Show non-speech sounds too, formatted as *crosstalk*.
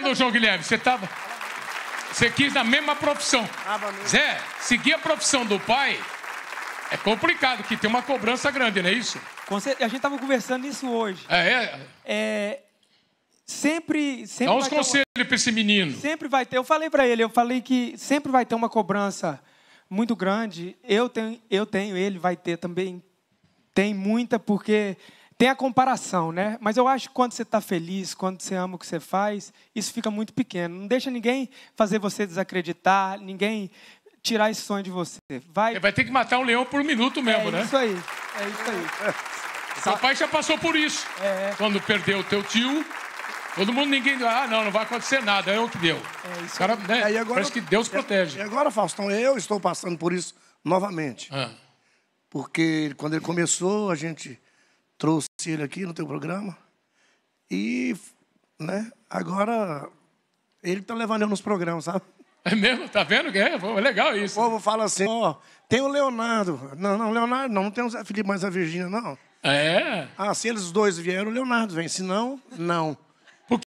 vendo, João Guilherme? Você estava. Você quis na mesma profissão. Zé, seguir a profissão do pai é complicado, que tem uma cobrança grande, não é isso? A gente estava conversando isso hoje. É, é. é sempre, sempre. Dá uns conselhos uma... para esse menino. Sempre vai ter. Eu falei para ele, eu falei que sempre vai ter uma cobrança muito grande. Eu tenho, eu tenho, ele vai ter também. Tem muita, porque tem a comparação, né? Mas eu acho que quando você está feliz, quando você ama o que você faz, isso fica muito pequeno. Não deixa ninguém fazer você desacreditar, ninguém tirar esse sonho de você. Vai, é, vai ter que matar um leão por um minuto mesmo, é né? É isso aí, é isso aí. *laughs* Seu pai já passou por isso. É. Quando perdeu o teu tio, Todo mundo, ninguém. Ah, não, não vai acontecer nada, é o que deu. É isso. Cara, né, é, agora, parece que Deus protege. E agora, Faustão, eu estou passando por isso novamente. Ah. Porque quando ele começou, a gente trouxe ele aqui no teu programa. E, né, agora ele tá levando eu nos programas, sabe? É mesmo? Tá vendo? É, é legal isso. O povo fala assim, ó, oh, tem o Leonardo. Não, não, Leonardo não, não tem o Zé Felipe mais a Virgínia, não. É? Ah, se eles dois vieram, o Leonardo vem. Se não, não.